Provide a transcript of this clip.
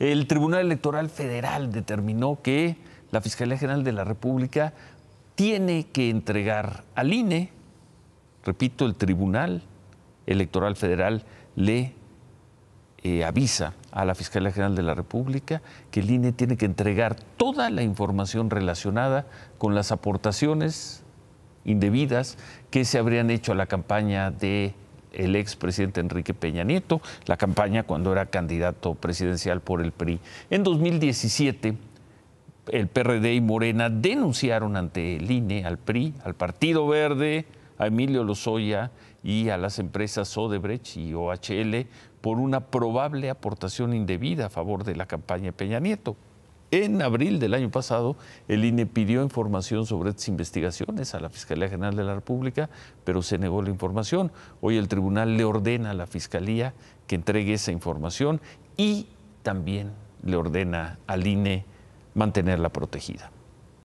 El Tribunal Electoral Federal determinó que la Fiscalía General de la República tiene que entregar al INE, repito, el Tribunal Electoral Federal le eh, avisa a la Fiscalía General de la República que el INE tiene que entregar toda la información relacionada con las aportaciones indebidas que se habrían hecho a la campaña de el expresidente Enrique Peña Nieto, la campaña cuando era candidato presidencial por el PRI. En 2017, el PRD y Morena denunciaron ante el INE, al PRI, al Partido Verde, a Emilio Lozoya y a las empresas Odebrecht y OHL por una probable aportación indebida a favor de la campaña de Peña Nieto. En abril del año pasado, el INE pidió información sobre estas investigaciones a la Fiscalía General de la República, pero se negó la información. Hoy el tribunal le ordena a la Fiscalía que entregue esa información y también le ordena al INE mantenerla protegida.